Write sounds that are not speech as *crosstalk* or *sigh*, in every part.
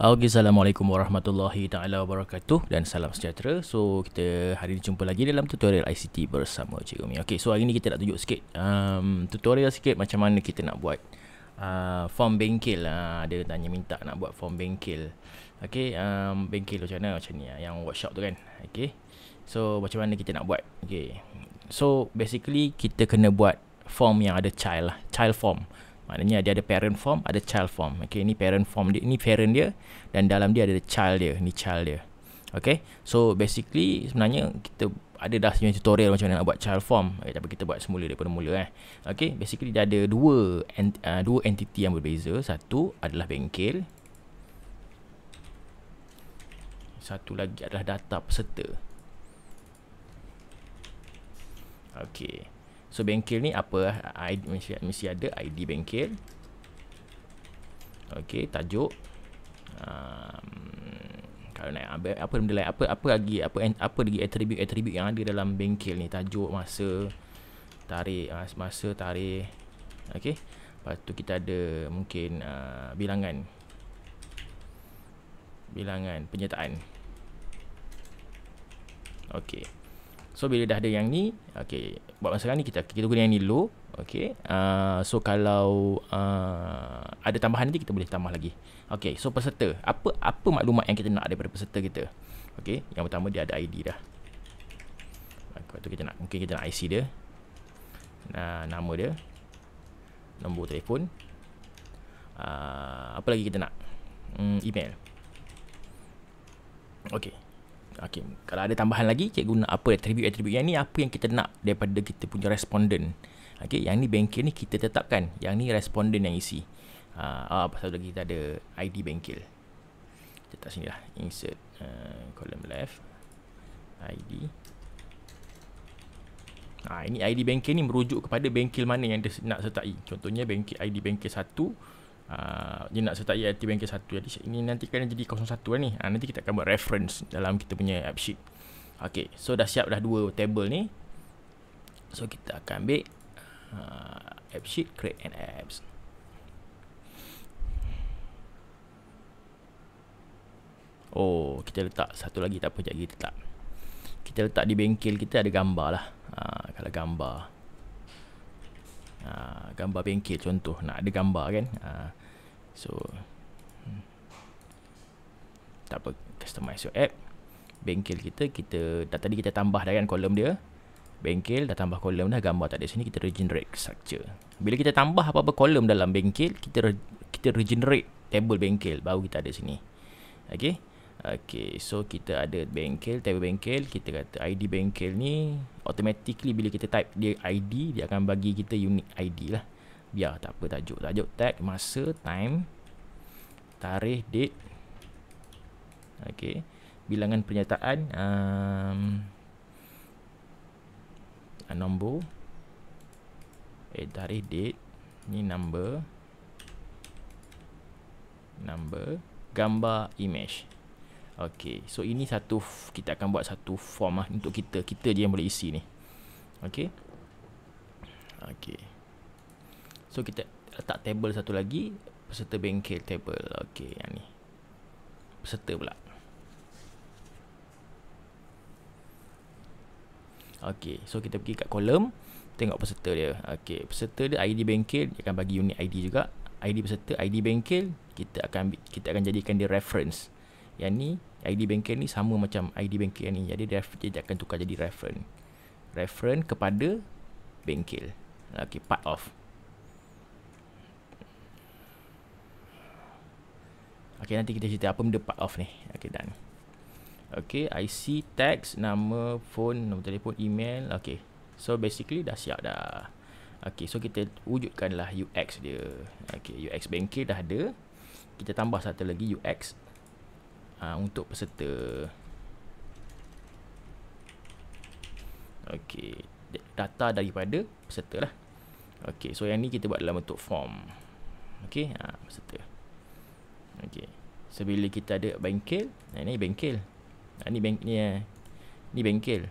Okay, Assalamualaikum warahmatullahi taala wabarakatuh dan salam sejahtera. So kita hari ini jumpa lagi dalam tutorial ICT bersama Cikgu Mi. Okay, so hari ini kita nak tunjuk sikit um, tutorial sikit macam mana kita nak buat uh, form bengkel. Uh, ah, dia tanya minta nak buat form bengkel. Okay, um, bengkel macam mana macam ni uh, yang workshop tu kan. Okay, so macam mana kita nak buat. Okay, so basically kita kena buat form yang ada child lah. Child form maknanya dia ada parent form ada child form okey ini parent form dia ini parent dia dan dalam dia ada child dia ni child dia okey so basically sebenarnya kita ada dah sini tutorial macam mana nak buat child form okay, eh, tapi kita buat semula daripada mula eh okey basically dia ada dua ent, uh, dua entiti yang berbeza satu adalah bengkel satu lagi adalah data peserta okey So bengkel ni apa eh? ID, mesti, mesti ada ID bengkel Ok tajuk um, Kalau nak apa, apa benda lain Apa, apa lagi Apa apa lagi atribut-atribut yang ada dalam bengkel ni Tajuk masa Tarik ah, Masa tarik Ok Lepas tu kita ada mungkin uh, bilangan Bilangan penyertaan Okay So bila dah ada yang ni, okay. buat masa ni kita kita guna yang ni low, okay. Uh, so kalau uh, ada tambahan nanti kita boleh tambah lagi. okay. so peserta, apa apa maklumat yang kita nak daripada peserta kita? okay? yang pertama dia ada ID dah. Lepas tu kita nak mungkin kita nak IC dia. Nah, nama dia. Nombor telefon. Uh, apa lagi kita nak? Hmm, email. Okay. Okay. Kalau ada tambahan lagi, cikgu nak apa atribut-atribut yang ni, apa yang kita nak daripada kita punya responden. Okay. Yang ni bengkel ni kita tetapkan. Yang ni responden yang isi. Uh, ah, pasal lagi kita ada ID bengkel. Kita sini lah. Insert uh, column left. ID. Ha, ah, ini ID bengkel ni merujuk kepada bengkel mana yang dia nak sertai. Contohnya bengkel ID bengkel 1 Uh, dia nak sertai IT Banker 1 jadi ini nanti kena jadi 01 lah ni uh, nanti kita akan buat reference dalam kita punya app sheet ok so dah siap dah dua table ni so kita akan ambil uh, ah, app sheet create an apps oh kita letak satu lagi tak apa jadi kita letak kita letak di bengkel kita ada gambar lah uh, kalau gambar ha, gambar bengkel contoh nak ada gambar kan ha, so hmm. tak apa customize your app bengkel kita kita dah tadi kita tambah dah kan kolom dia bengkel dah tambah kolom dah gambar tak ada sini kita regenerate structure bila kita tambah apa-apa kolom dalam bengkel kita re, kita regenerate table bengkel baru kita ada sini okay? Okay, so kita ada bengkel, table bengkel. Kita kata ID bengkel ni, automatically bila kita type dia ID, dia akan bagi kita unique ID lah. Biar tak apa tajuk. Tajuk tag, masa, time, tarikh, date. Okay. Bilangan pernyataan. Um, a uh, number. Eh, tarikh, date. Ni number. Number. Gambar, image. Okay, so ini satu kita akan buat satu form lah untuk kita. Kita je yang boleh isi ni. okay? Okay, So kita letak table satu lagi, peserta bengkel table. okay? yang ni. Peserta pula. Okay, so kita pergi kat kolom tengok peserta dia. okay? peserta dia ID bengkel, dia akan bagi unit ID juga. ID peserta, ID bengkel, kita akan kita akan jadikan dia reference. Yang ni ID bengkel ni sama macam ID bengkel ni. Jadi dia, dia akan tukar jadi reference. Reference kepada bengkel. Okay, part of. Okay, nanti kita cerita apa benda part of ni. Okay, done. Okay, IC, tax, nama, phone, nombor telefon, email. Okay, so basically dah siap dah. Okay, so kita wujudkanlah UX dia. Okay, UX bengkel dah ada. Kita tambah satu lagi UX uh, untuk peserta. Okey, data daripada peserta lah. Okey, so yang ni kita buat dalam bentuk form. Okey, ha, peserta. Okey. So bila kita ada bengkel, nah, ni bengkel. Nah, ni bank ni. Eh. Ni bengkel.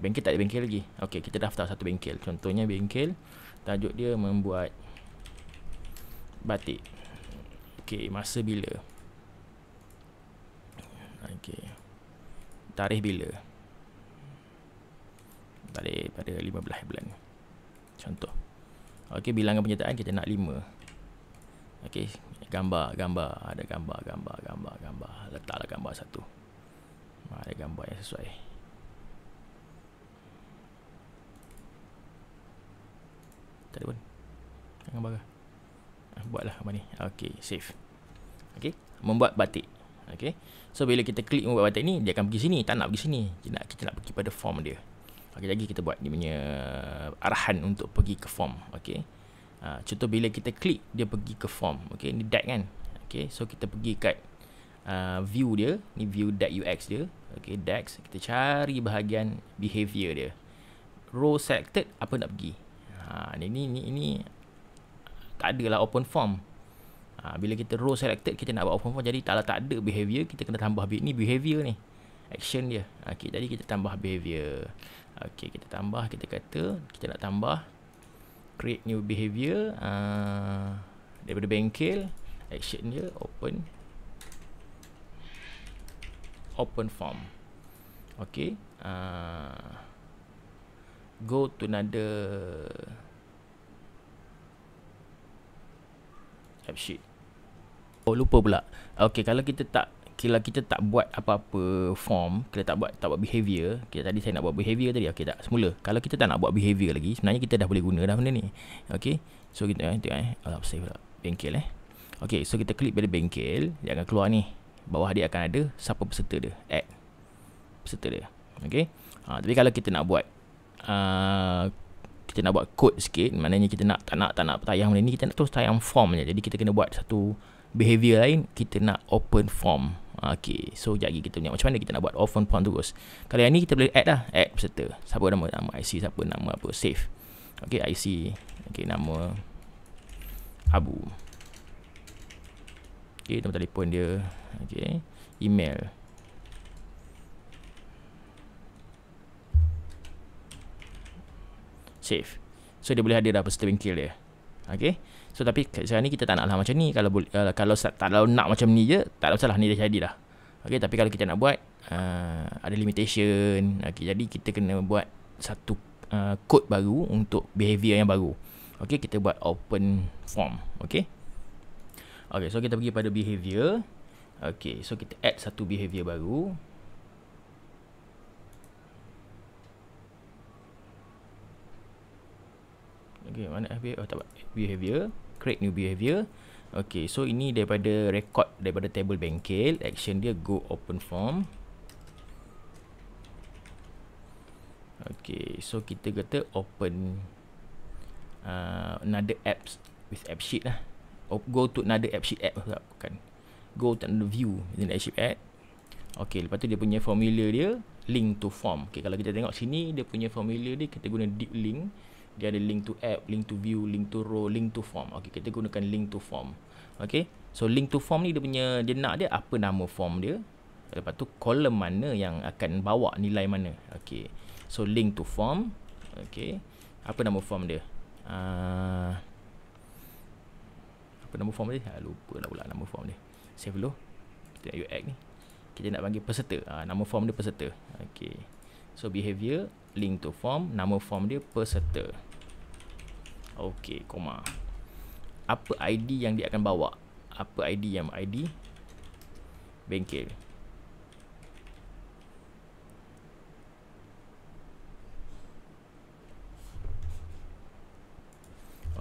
Bengkel tak ada bengkel lagi. Okey, kita daftar satu bengkel. Contohnya bengkel tajuk dia membuat batik. Okey, masa bila? Okey. Tarikh bila? Tarikh pada 15 bulan. Contoh. Okey, bilangan penyertaan kita nak 5. Okey, gambar, gambar, ada gambar, gambar, gambar, gambar. Letaklah gambar satu. Ha, ada gambar yang sesuai. Tak ada pun. Gambar ke? Eh, buatlah apa ni. Okey, save. Okey, membuat batik. Okay. So bila kita klik ubat batuk ni dia akan pergi sini, tak nak pergi sini. Kita nak kita nak pergi pada form dia. Okey lagi kita buat dia punya arahan untuk pergi ke form. Okey. Ha, ah, contoh bila kita klik dia pergi ke form. Okey ni deck kan. Okey. So kita pergi kat uh, view dia, ni view deck UX dia. Okey, decks kita cari bahagian behavior dia. Row selected apa nak pergi. Ha ni ni ni ni tak adalah open form. Ha, bila kita role selected, kita nak buat open form. Jadi, kalau tak ada behavior, kita kena tambah be ni behavior ni. Action dia. Okay, jadi kita tambah behavior. Okay, kita tambah. Kita kata, kita nak tambah. Create new behavior. Uh, daripada bengkel. Action dia, open. Open form. Okay. Uh, ha, go to another... App sheet oh lupa pula okey kalau kita tak kalau kita tak buat apa-apa form kita tak buat tak buat behavior okay, tadi saya nak buat behavior tadi okey tak semula kalau kita tak nak buat behavior lagi sebenarnya kita dah boleh guna dah benda ni okey so kita eh, tengok eh alah save pula bengkel eh okey so kita klik pada bengkel dia akan keluar ni bawah dia akan ada siapa peserta dia add peserta dia okey ha, tapi kalau kita nak buat uh, kita nak buat code sikit maknanya kita nak tak nak tak nak tayang benda ni kita nak terus tayang form je jadi kita kena buat satu behavior lain kita nak open form ah, Okay, so sekejap lagi kita punya macam mana kita nak buat open form terus Kalau yang ni kita boleh add lah, add peserta Siapa nama, nama IC, siapa nama apa, save Okay, IC, okay nama Abu Okay, nombor telefon dia Okay, email Save So dia boleh ada dah peserta bengkel dia Okay So tapi sekarang ni kita tak naklah macam ni kalau uh, kalau tak kalau nak macam ni je tak ada masalah ni dah jadi dah. Okay, tapi kalau kita nak buat uh, ada limitation. Okey jadi kita kena buat satu kod ah, uh, baru untuk behavior yang baru. Okay, kita buat open form. Okay, okay. so kita pergi pada behavior. Okay, so kita add satu behavior baru. Okay, mana behavior? Oh tak behavior create new behavior okay so ini daripada record daripada table bengkel action dia go open form okay so kita kata open uh, another apps with app sheet lah Op, go to another app sheet app lah, bukan go to another view in the app sheet app okay lepas tu dia punya formula dia link to form okay kalau kita tengok sini dia punya formula dia kita guna deep link dia ada link to app, link to view, link to row, link to form. Okey, kita gunakan link to form. Okey. So link to form ni dia punya dia nak dia apa nama form dia. Lepas tu kolom mana yang akan bawa nilai mana. Okey. So link to form. Okey. Apa nama form dia? Uh, apa nama form dia? Ha, lupa lah pula nama form dia. Save dulu. Kita nak UX ni. Kita nak panggil peserta. Ha, nama form dia peserta. Okey. So behavior link to form nama form dia peserta Okey, koma Apa ID yang dia akan bawa? Apa ID yang ID? Bengkel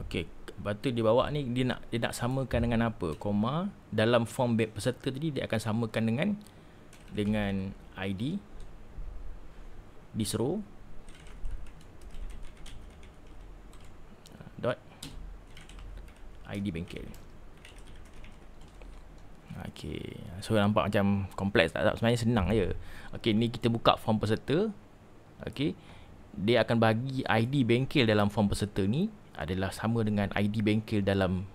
Okey, lepas tu dia bawa ni Dia nak dia nak samakan dengan apa? Koma Dalam form bag peserta tadi Dia akan samakan dengan Dengan ID Disro ID bengkel ni Okay So nampak macam kompleks tak, tak? Sebenarnya senang je Okay ni kita buka form peserta Okay Dia akan bagi ID bengkel dalam form peserta ni Adalah sama dengan ID bengkel dalam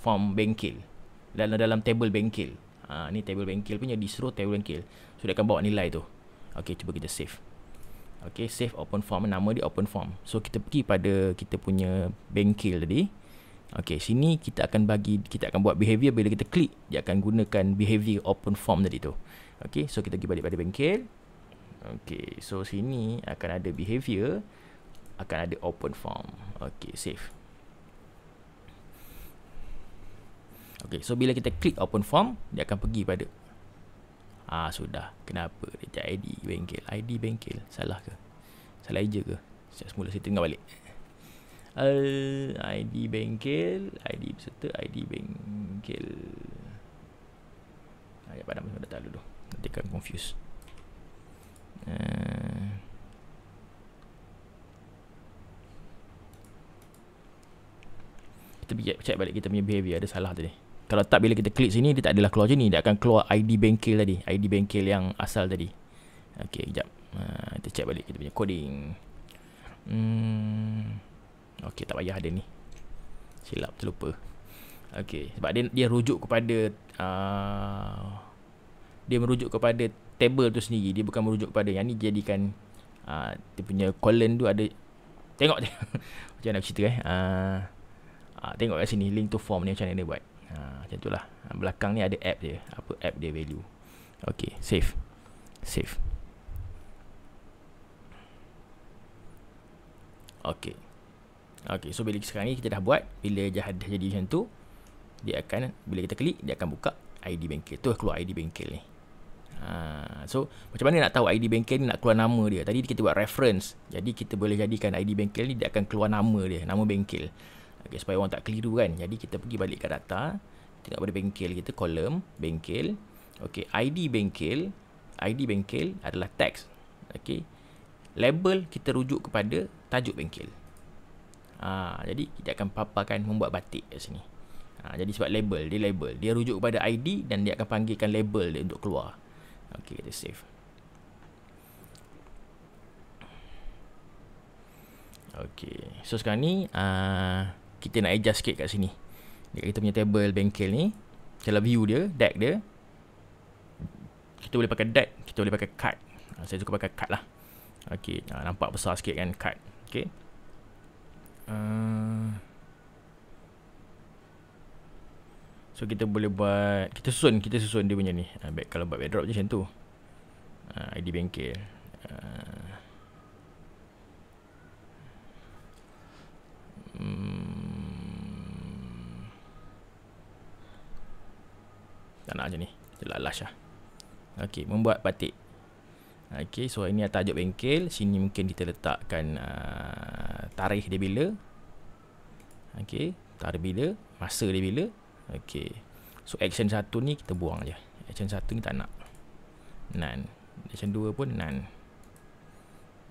Form bengkel Dalam dalam table bengkel ha, Ni table bengkel punya disuruh table bengkel So dia akan bawa nilai tu Okay cuba kita save Okay save open form Nama dia open form So kita pergi pada kita punya bengkel tadi Okey, sini kita akan bagi kita akan buat behavior bila kita klik dia akan gunakan behavior open form tadi tu. Okey, so kita pergi balik pada bengkel. Okey, so sini akan ada behavior akan ada open form. Okey, save. Okey, so bila kita klik open form, dia akan pergi pada Ah, sudah. Kenapa? Dia ID bengkel. ID bengkel. Salah ke? Salah aja ke? Saya semula saya tengok balik uh, ID bengkel ID peserta ID bengkel Ayat ah, padam semua dah tak dulu Nanti akan confuse uh, Kita pergi check balik kita punya behavior ada salah tadi kalau tak bila kita klik sini dia tak adalah keluar je ni dia akan keluar ID bengkel tadi ID bengkel yang asal tadi Okay, kejap uh, ah, kita check balik kita punya coding hmm Okey tak payah ada ni. Silap terlupa. Okey sebab dia dia rujuk kepada uh, dia merujuk kepada table tu sendiri. Dia bukan merujuk kepada yang ni jadikan uh, dia punya colon tu ada tengok dia. *laughs* macam mana cerita eh. Uh, uh, tengok kat sini link to form ni macam mana dia buat. Ha, uh, macam itulah. Uh, belakang ni ada app dia. Apa app dia value. Okey save. Save. Okey. Okey, so bila sekarang ni kita dah buat, bila dah, dah jadi macam tu, dia akan bila kita klik, dia akan buka ID bengkel. Tu keluar ID bengkel ni. Ha, so macam mana nak tahu ID bengkel ni nak keluar nama dia? Tadi kita buat reference. Jadi kita boleh jadikan ID bengkel ni dia akan keluar nama dia, nama bengkel. Okey, supaya orang tak keliru kan. Jadi kita pergi balik ke data, tengok pada bengkel kita kolom bengkel. Okey, ID bengkel, ID bengkel adalah teks. Okey. Label kita rujuk kepada tajuk bengkel. Ha, jadi kita akan paparkan membuat batik kat sini. Ha, jadi sebab label, dia label. Dia rujuk kepada ID dan dia akan panggilkan label dia untuk keluar. Okey, kita save. Okey. So sekarang ni uh, kita nak adjust sikit kat sini. Dekat kita punya table bengkel ni, dalam view dia, deck dia kita boleh pakai deck, kita boleh pakai card. Ha, uh, saya suka pakai card lah. Okey, ha, nampak besar sikit kan card. Okey. Uh. So kita boleh buat Kita susun Kita susun dia punya ni uh, Kalau buat backdrop je macam tu uh, ah, ID bengkel uh, hmm. Tak nak macam ni Jelak lush lah, lah. Okay Membuat batik Okay So ini atas tajuk bengkel Sini mungkin kita letakkan tarikh dia bila okey tarikh bila masa dia bila okey so action 1 ni kita buang je action 1 ni tak nak nan action 2 pun nan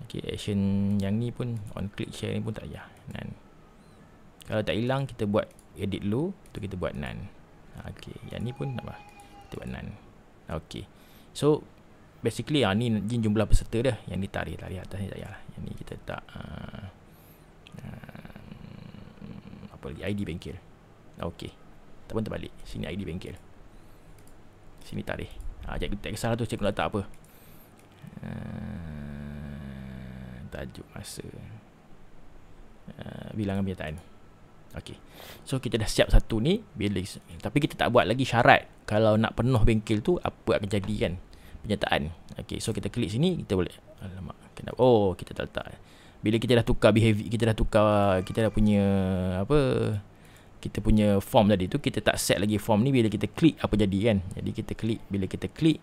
okey action yang ni pun on click share ni pun tak payah nan kalau tak hilang kita buat edit dulu tu kita buat nan okey yang ni pun tak apa kita buat nan okey so basically ah ni jumlah peserta dah yang ditarik tarik atas ni tak payah lah. yang ni kita tak uh, apa lagi ID bengkel ah, okay. tak pun terbalik sini ID bengkel sini tarikh ha, ah, jadi tak kisahlah tu cikgu nak letak apa uh, tajuk masa uh, bilangan penyataan Okay. so kita dah siap satu ni bilik tapi kita tak buat lagi syarat kalau nak penuh bengkel tu apa akan jadi kan penyataan Okay. so kita klik sini kita boleh alamak oh kita tak letak bila kita dah tukar behavior kita dah tukar kita dah punya apa kita punya form tadi tu kita tak set lagi form ni bila kita klik apa jadi kan jadi kita klik bila kita klik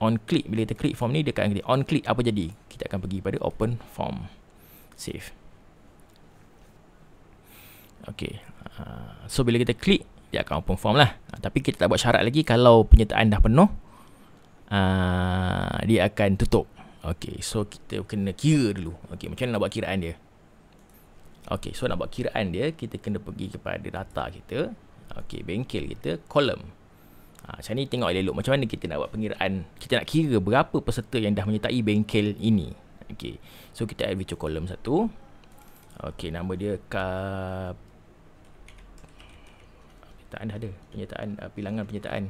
on click bila kita klik form ni dia akan on click apa jadi kita akan pergi pada open form save Okay uh, so bila kita klik dia akan open form lah uh, tapi kita tak buat syarat lagi kalau penyertaan dah penuh uh, dia akan tutup Okay, so kita kena kira dulu. Okay, macam mana nak buat kiraan dia? Okay, so nak buat kiraan dia, kita kena pergi kepada data kita. Okay, bengkel kita, kolom. Ha, macam ni tengok elok-elok. Macam mana kita nak buat pengiraan? Kita nak kira berapa peserta yang dah menyertai bengkel ini. Okay, so kita add virtual kolom satu. Okay, nama dia kap... Penyertaan dah ada. Penyertaan, uh, bilangan penyertaan.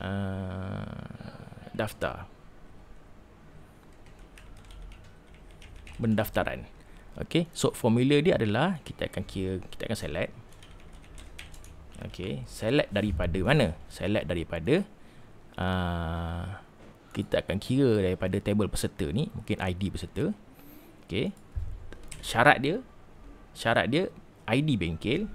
Uh, Daftar. pendaftaran. Okey, so formula dia adalah kita akan kira, kita akan select. Okey, select daripada mana? Select daripada uh, kita akan kira daripada table peserta ni, mungkin ID peserta. Okey. Syarat dia syarat dia ID bengkel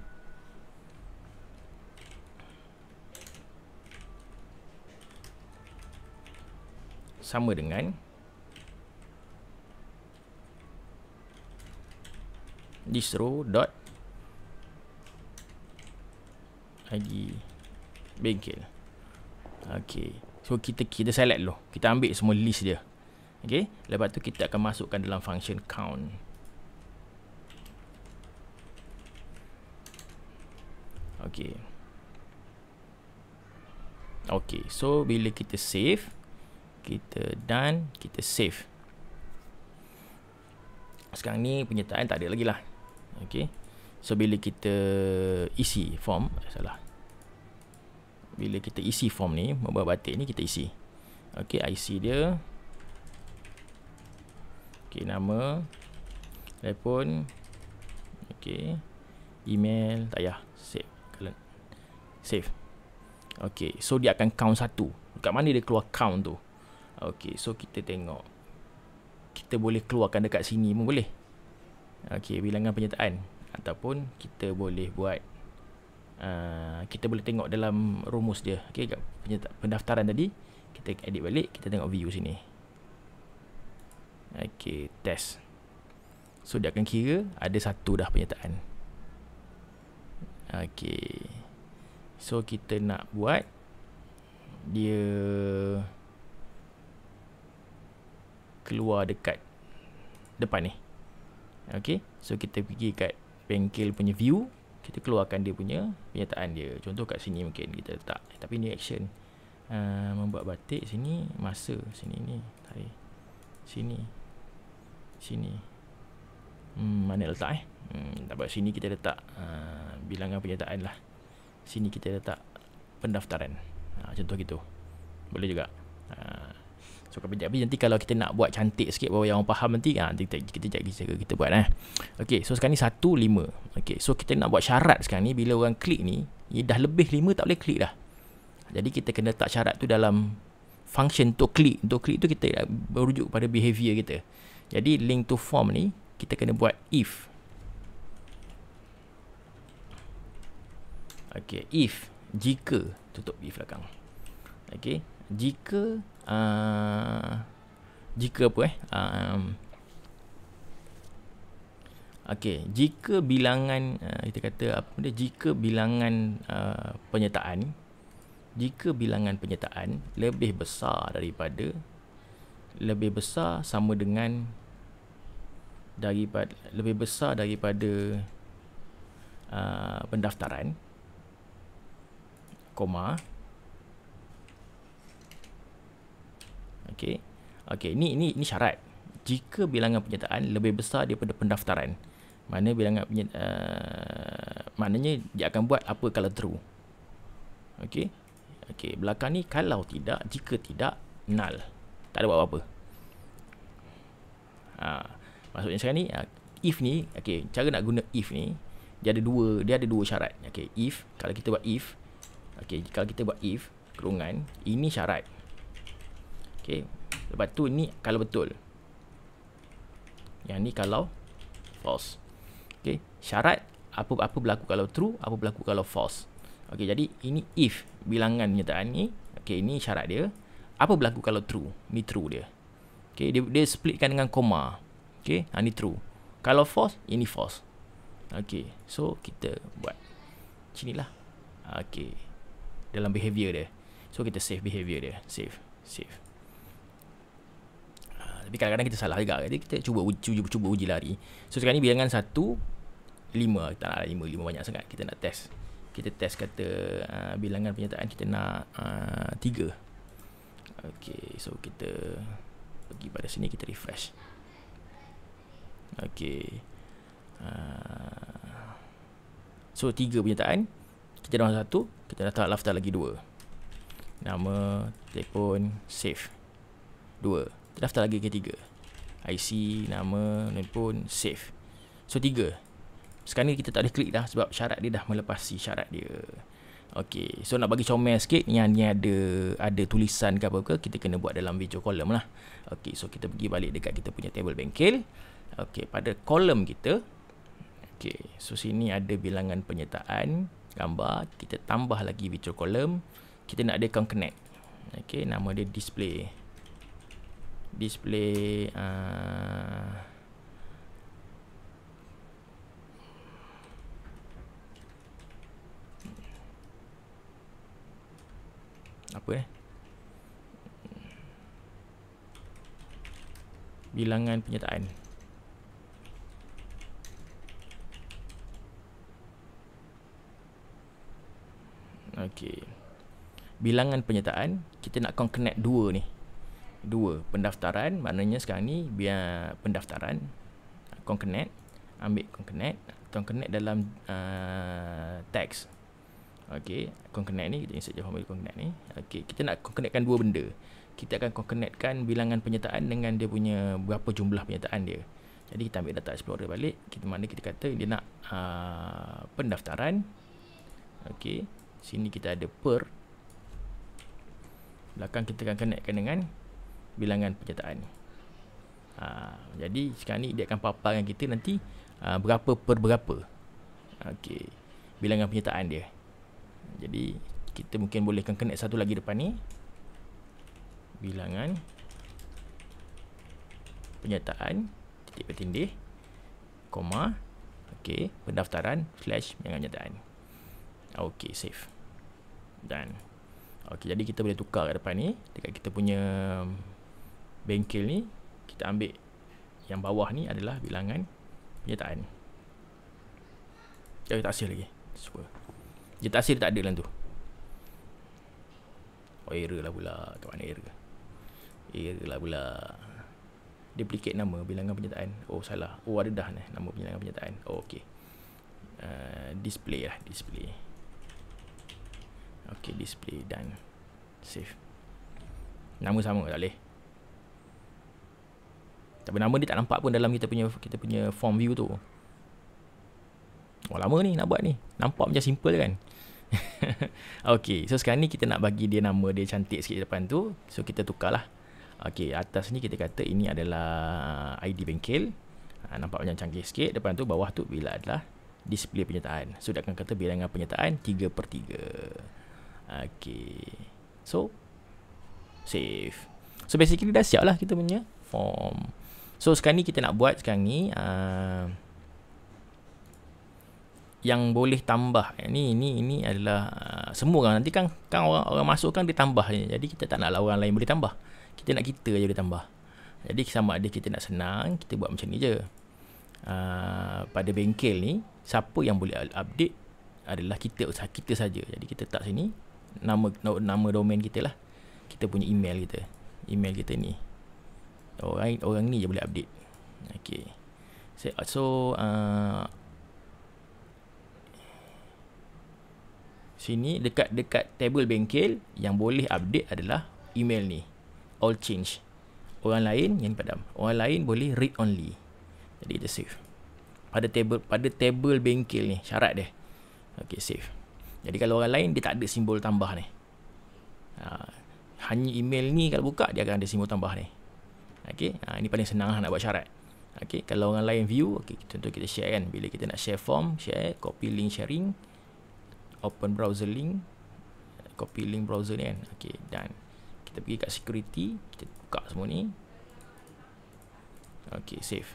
sama dengan distro dot lagi bengkel Okay So kita kita select dulu Kita ambil semua list dia Okay Lepas tu kita akan masukkan dalam function count Okay Okay So bila kita save Kita done Kita save Sekarang ni penyertaan tak ada lagi lah okey so bila kita isi form salah bila kita isi form ni mobile batik ni kita isi okey IC dia okey nama telefon okey email tak payah save save okey so dia akan count satu dekat mana dia keluar count tu okey so kita tengok kita boleh keluarkan dekat sini pun boleh okey bilangan penyertaan ataupun kita boleh buat uh, kita boleh tengok dalam rumus dia okey kat pendaftaran tadi kita edit balik kita tengok view sini okey test so dia akan kira ada satu dah penyertaan okey so kita nak buat dia keluar dekat depan ni Okay, So kita pergi kat bengkel punya view, kita keluarkan dia punya penyataan dia. Contoh kat sini mungkin kita letak tapi ni action. Uh, membuat batik sini masa sini ni tarikh sini sini hmm, mana letak eh hmm, tak apa sini kita letak uh, bilangan penyataan lah sini kita letak pendaftaran uh, contoh gitu boleh juga uh, So kalau tapi nanti kalau kita nak buat cantik sikit bawa orang faham nanti ha, nanti kita kita jaga kita, kita, kita buat eh. Okey, so sekarang ni 1 5. Okey, so kita nak buat syarat sekarang ni bila orang klik ni, ia dah lebih 5 tak boleh klik dah. Jadi kita kena letak syarat tu dalam function to click. To click tu kita berujuk pada behavior kita. Jadi link to form ni kita kena buat if. Okey, if jika tutup if belakang. Okey, jika uh, jika apa eh ah, um, okey jika bilangan uh, kita kata apa dia jika bilangan uh, penyertaan jika bilangan penyertaan lebih besar daripada lebih besar sama dengan daripada lebih besar daripada uh, pendaftaran koma Okey. Okey, ni ni ni syarat. Jika bilangan penyertaan lebih besar daripada pendaftaran. Mana bilangan penyert uh, maknanya dia akan buat apa kalau true. Okey. Okey, belakang ni kalau tidak, jika tidak null. Tak ada buat apa-apa. Ha, maksudnya sekarang ni ha, if ni okey, cara nak guna if ni dia ada dua dia ada dua syarat. Okey, if kalau kita buat if okey, kalau kita buat if kurungan ini syarat Okay. Lepas tu ni kalau betul. Yang ni kalau false. Okay. Syarat apa apa berlaku kalau true, apa berlaku kalau false. Okay. Jadi ini if bilangan nyataan ni. Okay. Ini syarat dia. Apa berlaku kalau true? Ni true dia. Okay. Dia, dia splitkan dengan koma. Okay. Ha, ni true. Kalau false, ini false. Okay. So kita buat. Sini lah. Okay. Dalam behavior dia. So kita save behavior dia. Save. Save. Tapi kadang-kadang kita salah juga. Kan. Jadi kita cuba cuba cuba, cuba uji lari. So sekarang ni bilangan 1 5 tak lah 5 5 banyak sangat. Kita nak test. Kita test kata uh, bilangan penyataan kita nak uh, 3. Okey, so kita pergi pada sini kita refresh. Okay, Uh, so 3 penyataan kita dah satu kita dah tak lafta lagi dua nama telefon save dua Terdaftar lagi tiga, IC, nama, handphone, save So tiga Sekarang ni kita tak boleh klik dah Sebab syarat dia dah melepasi syarat dia Okay, so nak bagi comel sikit Yang ni ada ada tulisan ke apa ke Kita kena buat dalam video kolom lah Okay, so kita pergi balik dekat kita punya table bengkel Okay, pada kolom kita Okay, so sini ada bilangan penyertaan Gambar, kita tambah lagi video kolom Kita nak adakan connect Okay, nama dia display display uh, apa eh bilangan penyertaan okey bilangan penyertaan kita nak connect dua ni Dua, pendaftaran. Maknanya sekarang ni biar pendaftaran. Konkenet. Ambil konkenet. Konkenet dalam uh, teks. Okay. Konkenet ni. Kita insert je formula konkenet ni. Okay. Kita nak konkenetkan dua benda. Kita akan konkenetkan bilangan penyertaan dengan dia punya berapa jumlah penyertaan dia. Jadi kita ambil data explorer balik. Kita mana kita kata dia nak uh, pendaftaran. Okay. Sini kita ada per. Belakang kita akan connectkan dengan bilangan penyataan Ha, jadi sekarang ni dia akan paparkan kita nanti ha, berapa per berapa. Okey. Bilangan penyataan dia. Jadi kita mungkin boleh connect satu lagi depan ni. Bilangan penyataan titik bertindih koma okey pendaftaran slash bilangan penyataan. Okey, save. Dan okey jadi kita boleh tukar kat depan ni dekat kita punya bengkel ni kita ambil yang bawah ni adalah bilangan penyertaan Jadi eh, tak hasil lagi super dia tak hasil tak ada dalam tu oh error lah pula kat mana error error lah pula duplicate nama bilangan penyertaan oh salah oh ada dah nah. Eh, nama bilangan penyertaan oh ok uh, display lah display ok display dan save nama sama tak boleh tapi nama dia tak nampak pun dalam kita punya kita punya form view tu. Oh lama ni nak buat ni. Nampak macam simple kan. *laughs* okay, so sekarang ni kita nak bagi dia nama dia cantik sikit depan tu. So kita tukarlah. Okay, atas ni kita kata ini adalah uh, ID bengkel. Ha, nampak macam canggih sikit. Depan tu bawah tu bila adalah display penyertaan. So dia akan kata bilangan penyertaan 3 per 3. Okay. So, save. So basically dah siap lah kita punya form. So sekarang ni kita nak buat sekarang ni uh, yang boleh tambah. Ini eh, ini ini adalah uh, semua kan nanti kan kan orang orang masuk kan dia tambah Jadi kita tak naklah orang lain boleh tambah. Kita nak kita aja boleh tambah. Jadi sama ada kita nak senang, kita buat macam ni je. Uh, pada bengkel ni siapa yang boleh update adalah kita usaha kita saja. Jadi kita tak sini nama nama domain kita lah. Kita punya email kita. Email kita ni orang orang ni je boleh update Okay. so, uh, so uh, sini dekat dekat table bengkel yang boleh update adalah email ni all change orang lain yang padam orang lain boleh read only jadi kita save pada table pada table bengkel ni syarat dia okey save jadi kalau orang lain dia tak ada simbol tambah ni uh, hanya email ni kalau buka dia akan ada simbol tambah ni Okey, ha, ini paling senang lah nak buat syarat. Okey, kalau orang lain view, okey tentu kita share kan. Bila kita nak share form, share, copy link sharing, open browser link, copy link browser ni kan. Okey, dan kita pergi kat security, kita buka semua ni. Okey, save.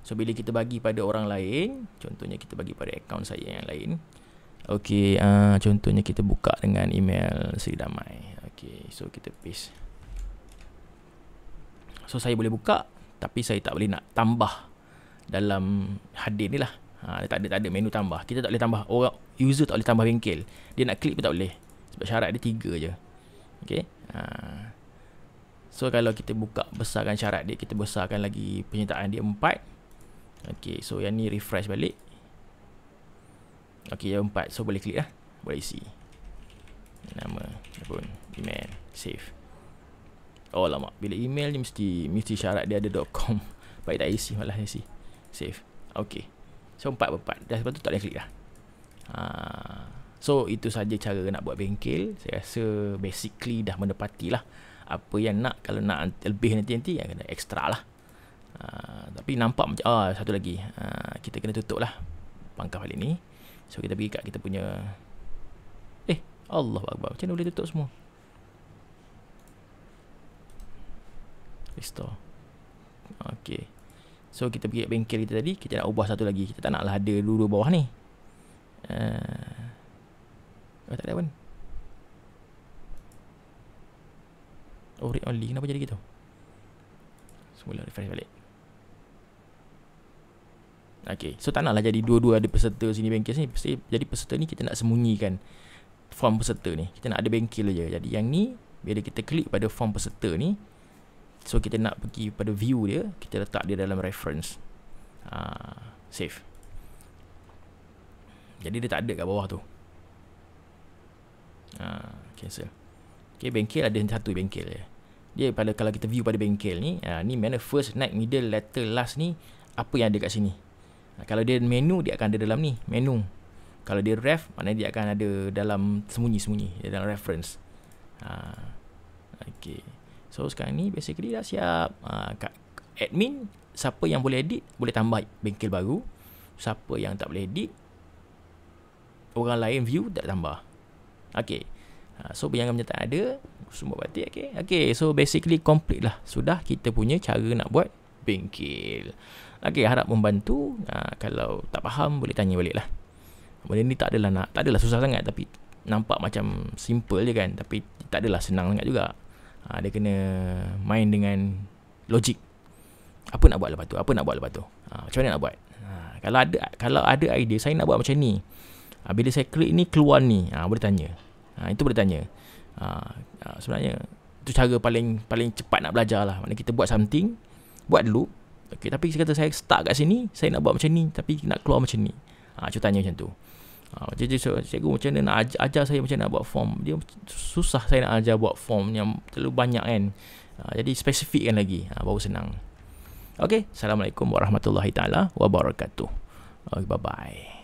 So bila kita bagi pada orang lain, contohnya kita bagi pada account saya yang lain. Okey, uh, contohnya kita buka dengan email Sri Damai. Okey, so kita paste. So saya boleh buka tapi saya tak boleh nak tambah dalam hadir ni lah. Ha, tak ada tak ada menu tambah. Kita tak boleh tambah orang user tak boleh tambah bengkel. Dia nak klik pun tak boleh. Sebab syarat dia tiga je. Okay. Ha. So kalau kita buka besarkan syarat dia kita besarkan lagi penyertaan dia empat. Okay. So yang ni refresh balik. Okay, yang empat. So boleh klik lah. Boleh isi. Nama, telefon, email, save. Oh lama. Bila email ni mesti mesti syarat dia ada .com. *laughs* Baik tak isi malah isi. Save. Okay. So empat empat. Dah sebab tu tak boleh klik lah. Ha. So itu saja cara nak buat bengkel. Saya rasa basically dah menepati lah. Apa yang nak kalau nak lebih nanti-nanti yang kena extra lah. Ha. tapi nampak macam ah oh, satu lagi. Ha. kita kena tutup lah pangkal balik ni. So kita pergi kat kita punya Eh, Allah Akbar. Macam mana boleh tutup semua? Restore Okay So kita pergi ke bengkel kita tadi Kita nak ubah satu lagi Kita tak nak lah ada dua-dua bawah ni uh, Oh tak ada pun Oh read only Kenapa jadi gitu Semula refresh balik Okay So tak lah jadi dua-dua ada peserta sini bengkel sini Jadi peserta ni kita nak sembunyikan Form peserta ni Kita nak ada bengkel je Jadi yang ni Bila kita klik pada form peserta ni So kita nak pergi pada view dia Kita letak dia dalam reference uh, ah, Save Jadi dia tak ada kat bawah tu uh, Cancel Okay bengkel ada satu bengkel dia Dia pada kalau kita view pada bengkel ni uh, Ni mana first, next, middle, letter, last ni Apa yang ada kat sini uh, Kalau dia menu dia akan ada dalam ni Menu Kalau dia ref Maknanya dia akan ada dalam sembunyi-sembunyi Dalam reference uh, Okay So sekarang ni basically dah siap uh, Admin Siapa yang boleh edit Boleh tambah bengkel baru Siapa yang tak boleh edit Orang lain view tak tambah Okay uh, ah, So yang macam tak ada Semua berarti okay Okay so basically complete lah Sudah kita punya cara nak buat bengkel Okay harap membantu uh, Kalau tak faham boleh tanya balik lah Benda ni tak adalah nak Tak adalah susah sangat tapi Nampak macam simple je kan Tapi tak adalah senang sangat juga ha, Dia kena main dengan logik Apa nak buat lepas tu? Apa nak buat lepas tu? Ha, macam mana nak buat? Ha, kalau ada kalau ada idea, saya nak buat macam ni ha, Bila saya klik ni, keluar ni ha, Boleh tanya ha, Itu boleh tanya ha, Sebenarnya itu cara paling paling cepat nak belajar lah Maksudnya kita buat something Buat dulu okay, Tapi saya kata saya start kat sini Saya nak buat macam ni Tapi nak keluar macam ni ha, tanya macam tu Ha, jadi so, cikgu macam mana nak ajar, ajar saya macam mana nak buat form Dia susah saya nak ajar buat form yang terlalu banyak kan ha, Jadi spesifikkan lagi ha, baru senang Okay, Assalamualaikum Warahmatullahi Ta'ala Wabarakatuh Okay, bye-bye